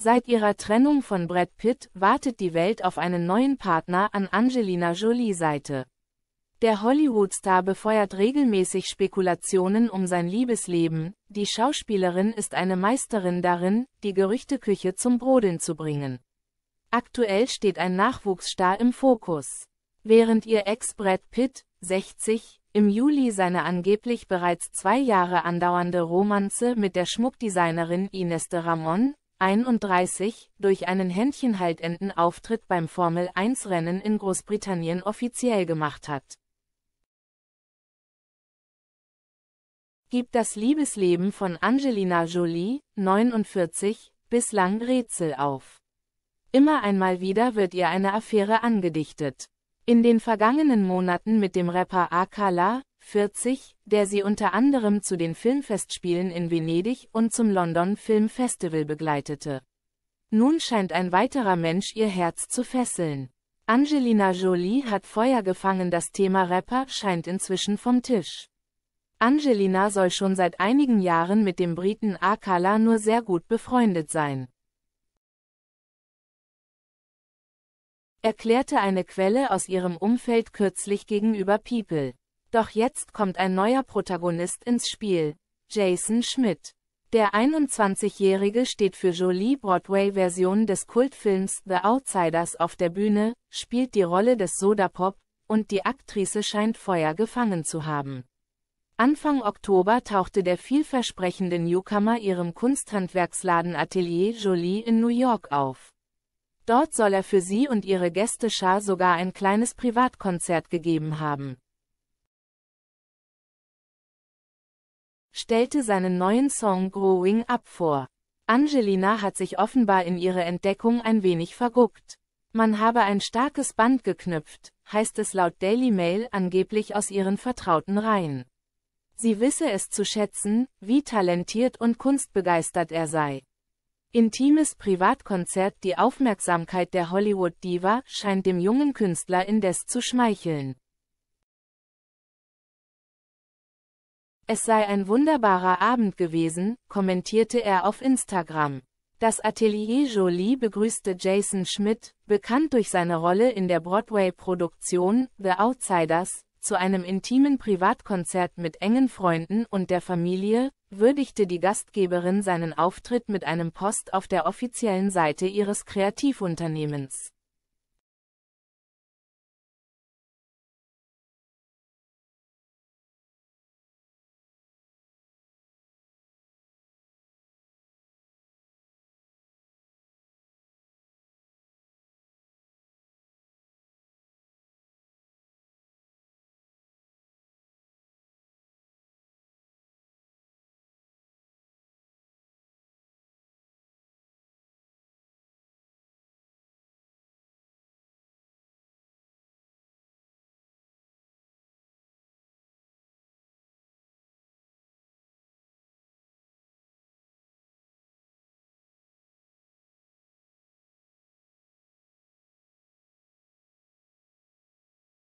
Seit ihrer Trennung von Brad Pitt wartet die Welt auf einen neuen Partner an Angelina Jolie Seite. Der Hollywood-Star befeuert regelmäßig Spekulationen um sein Liebesleben, die Schauspielerin ist eine Meisterin darin, die Gerüchteküche zum Brodeln zu bringen. Aktuell steht ein Nachwuchsstar im Fokus. Während ihr Ex Brad Pitt, 60, im Juli seine angeblich bereits zwei Jahre andauernde Romanze mit der Schmuckdesignerin Ines de Ramon, 31, durch einen händchenhaltenden Auftritt beim Formel-1-Rennen in Großbritannien offiziell gemacht hat. Gibt das Liebesleben von Angelina Jolie, 49, bislang Rätsel auf. Immer einmal wieder wird ihr eine Affäre angedichtet. In den vergangenen Monaten mit dem Rapper Akala, 40, der sie unter anderem zu den Filmfestspielen in Venedig und zum London Film Festival begleitete. Nun scheint ein weiterer Mensch ihr Herz zu fesseln. Angelina Jolie hat Feuer gefangen, das Thema Rapper scheint inzwischen vom Tisch. Angelina soll schon seit einigen Jahren mit dem Briten Akala nur sehr gut befreundet sein. Erklärte eine Quelle aus ihrem Umfeld kürzlich gegenüber People. Doch jetzt kommt ein neuer Protagonist ins Spiel, Jason Schmidt. Der 21-Jährige steht für Jolie Broadway-Version des Kultfilms The Outsiders auf der Bühne, spielt die Rolle des Sodapop, und die Aktrice scheint Feuer gefangen zu haben. Anfang Oktober tauchte der vielversprechende Newcomer ihrem Kunsthandwerksladen Atelier Jolie in New York auf. Dort soll er für sie und ihre Gästeschar sogar ein kleines Privatkonzert gegeben haben. stellte seinen neuen Song Growing Up vor. Angelina hat sich offenbar in ihre Entdeckung ein wenig verguckt. Man habe ein starkes Band geknüpft, heißt es laut Daily Mail angeblich aus ihren vertrauten Reihen. Sie wisse es zu schätzen, wie talentiert und kunstbegeistert er sei. Intimes Privatkonzert Die Aufmerksamkeit der Hollywood-Diva scheint dem jungen Künstler indes zu schmeicheln. Es sei ein wunderbarer Abend gewesen, kommentierte er auf Instagram. Das Atelier Jolie begrüßte Jason Schmidt, bekannt durch seine Rolle in der Broadway-Produktion The Outsiders, zu einem intimen Privatkonzert mit engen Freunden und der Familie, würdigte die Gastgeberin seinen Auftritt mit einem Post auf der offiziellen Seite ihres Kreativunternehmens.